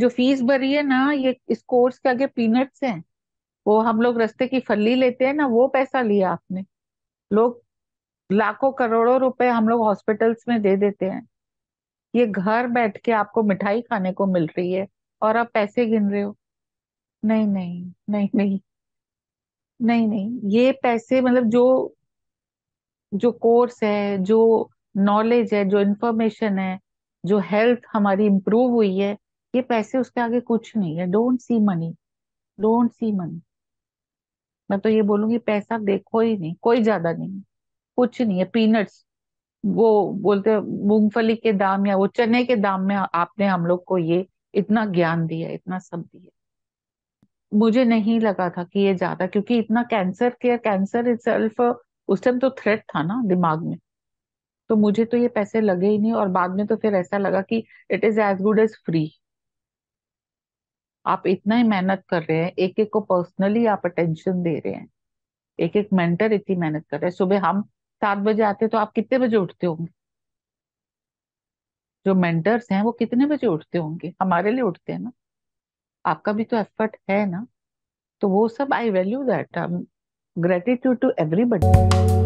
जो फीस भरी है ना ये इस कोर्स के आगे पीनट्स हैं वो हम लोग रस्ते की फल्ली लेते हैं ना वो पैसा लिया आपने लोग लाखों करोड़ों रुपए हम लोग हॉस्पिटल्स में दे देते हैं ये घर बैठ के आपको मिठाई खाने को मिल रही है और आप पैसे गिन रहे हो नहीं नहीं नहीं नहीं नहीं नहीं ये पैसे मतलब जो जो कोर्स है जो नॉलेज है जो इन्फॉर्मेशन है जो हेल्थ हमारी इम्प्रूव हुई है ये पैसे उसके आगे कुछ नहीं है don't see money don't see money मैं तो ये बोलूंगी पैसा देखो ही नहीं कोई ज्यादा नहीं कुछ नहीं है पीनट्स वो बोलते मूंगफली के दाम या वो चने के दाम में आपने हम लोग को ये इतना ज्ञान दिया इतना सब दिया मुझे नहीं लगा था कि ये ज्यादा क्योंकि इतना कैंसर केयर कैंसर सेल्फ उस टाइम तो थ्रेट था ना दिमाग में तो मुझे तो ये पैसे लगे ही नहीं और बाद में तो फिर ऐसा लगा कि it is as good as free आप इतना ही मेहनत कर रहे हैं एक एक को पर्सनली आप अटेंशन दे रहे हैं एक एक मेंटर इतनी मेहनत कर रहे हैं सुबह हम सात बजे आते हैं तो आप कितने बजे उठते होंगे जो मेंटर्स हैं वो कितने बजे उठते होंगे हमारे लिए उठते हैं ना आपका भी तो एफर्ट है ना तो वो सब I value that gratitude to everybody